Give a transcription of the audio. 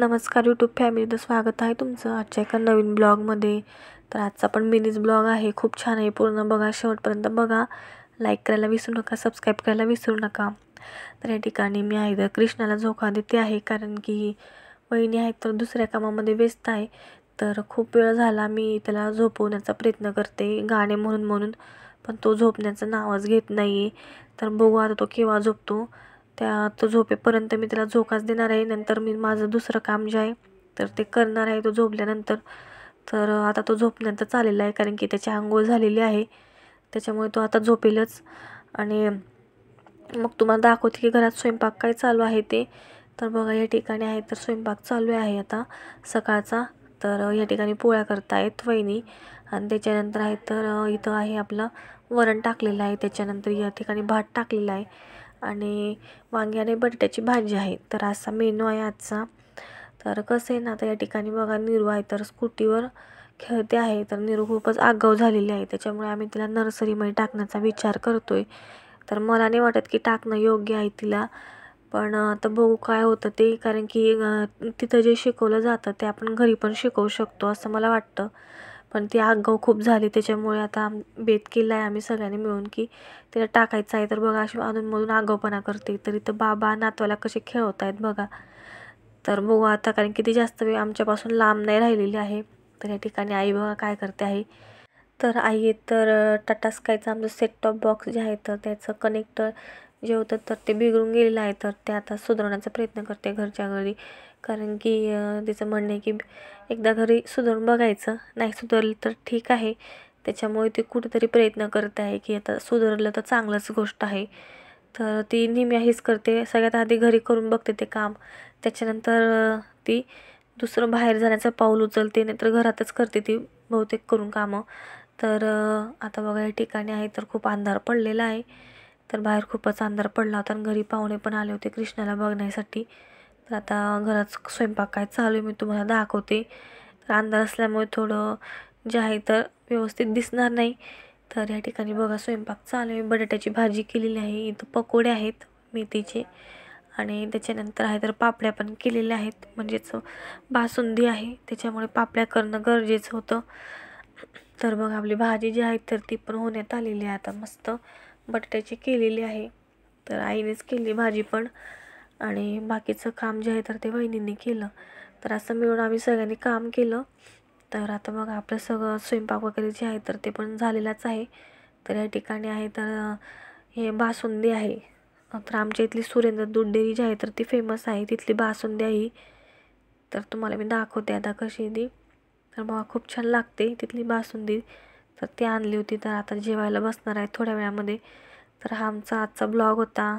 नमस्कार यूट्यूब फॅमिलीचं स्वागत आहे तुमचं आजच्या एका नवीन ब्लॉगमध्ये तर आजचा पण मिनीज ब्लॉग आहे खूप छान आहे पूर्ण बघा शेवटपर्यंत बघा लाईक करायला विसरू नका सबस्क्राईब करायला विसरू नका तर या ठिकाणी मी आहे कृष्णाला झोका देते आहे कारण की बहिणी आहेत तर दुसऱ्या कामामध्ये व्यस्त आहे तर खूप वेळ झाला मी त्याला झोपवण्याचा प्रयत्न करते गाणे म्हणून म्हणून पण तो झोपण्याचं नावच घेत नाही तर बघू आता तो केव्हा झोपतो त्या तो झोपेपर्यंत मी त्याला झोकाच देणार आहे नंतर मी माझं दुसरं काम जे आहे तर ते करणार आहे तो झोपल्यानंतर तर आता तो झोपल्यानंतर चाललेला आहे कारण की त्याची आंघोळ झालेली आहे त्याच्यामुळे तो आता झोपेलच आणि मग तुम्हाला दाखवते की घरात स्वयंपाक काय चालू आहे ते तर बघा या ठिकाणी आहे तर स्वयंपाक चालू आहे आता सकाळचा तर या ठिकाणी पोळ्या करतायत वहिनी आणि त्याच्यानंतर आहे तर इथं आहे आपलं वरण टाकलेलं आहे त्याच्यानंतर या ठिकाणी भात टाकलेला आहे आणि वांगे आणि बटाट्याची भाजी आहे तर असा मेनू आहे आजचा तर कसं आहे ना आता या ठिकाणी बघा निरू आहे तर स्कूटीवर खेळते आहे तर निरू खूपच आगाऊ झालेली आहे त्याच्यामुळे आम्ही तिला नर्सरीमध्ये टाकण्याचा विचार करतो आहे तर मला नाही वाटत की टाकणं योग्य आहे तिला पण आता बघू काय होतं ते कारण की तिथं जे शिकवलं जातं ते आपण घरी पण शिकवू शकतो असं मला वाटतं पण ती आगाऊ खूप झाली त्याच्यामुळे आता बेत केला आहे आम्ही सगळ्यांनी मिळून की तिला टाकायचं आहे तर बघा अशी अधूनमधून आगाऊपणा करते तरी तर बाबा नातवाला कसे खेळवत आहेत बघा तर बघू आता कारण की ती जास्त वेळ आमच्यापासून लांब नाही राहिलेली आहे तर या ठिकाणी आई बघा काय करते आहे तर आई तर टाटा स्कायचा आमचं सेट टॉप बॉक्स जे आहे तर त्याचं कनेक्टर जेवतात तर ते बिघडून गेलेलं आहे तर ते आता सुधारण्याचा प्रयत्न करते घरच्या घरी कारण की तिचं म्हणणं आहे की एकदा घरी सुधारून बघायचं नाही सुधारलं तर ठीक आहे त्याच्यामुळे ती कुठेतरी प्रयत्न करते आहे की आता सुधारलं तर चांगलंच गोष्ट आहे तर ती नेहमी हेच करते सगळ्यात आधी घरी करून बघते ते काम त्याच्यानंतर ती दुसरं बाहेर जाण्याचं पाऊल उचलते नाहीतर घरातच करते ती बहुतेक करून कामं तर आता बघा या ठिकाणी आहे तर खूप अंधार पडलेला आहे तर बाहेर खूपच अंधार पडला होता आणि घरी पाहुणे पण आले होते कृष्णाला बघण्यासाठी तर आता घरात स्वयंपाक काय चालू आहे मी तुम्हाला दाखवते तर अंधार असल्यामुळे थोडं जे आहे तर व्यवस्थित दिसणार नाही तर या ठिकाणी बघा स्वयंपाक चालू आहे बटाट्याची भाजी केलेली आहे इथं पकोडे आहेत मेथीचे आणि त्याच्यानंतर आहे तर पापड्या पण केलेल्या आहेत म्हणजेच बासुंदी आहे त्याच्यामुळे पापड्या करणं गरजेचं होतं तर बघा आपली भाजी जी आहे तर ती पण होण्यात आलेली आहे आता मस्त बटाट्याची केलेली आहे तर आईनेच केली भाजी पण आणि बाकीचं काम जे आहे तर ते बहिणींनी केलं तर असं मिळून आम्ही सगळ्यांनी काम केलं तर आता मग आपलं सगळं स्वयंपाक वगैरे जे आहे तर ते पण झालेलाच आहे तर या ठिकाणी आहे तर हे बासुंदी आहे तर आमच्या इथली सुरेंद्र दूध जी आहे तर ती फेमस आहे तिथली बासुंदी आहे तर तुम्हाला मी दाखवते आता कशी ती तर मग खूप छान लागते तिथली बासुंदी तर ती आणली होती तर आता जेवायला बसणार आहे थोड्या वेळामध्ये तर हा आमचा आजचा ब्लॉग होता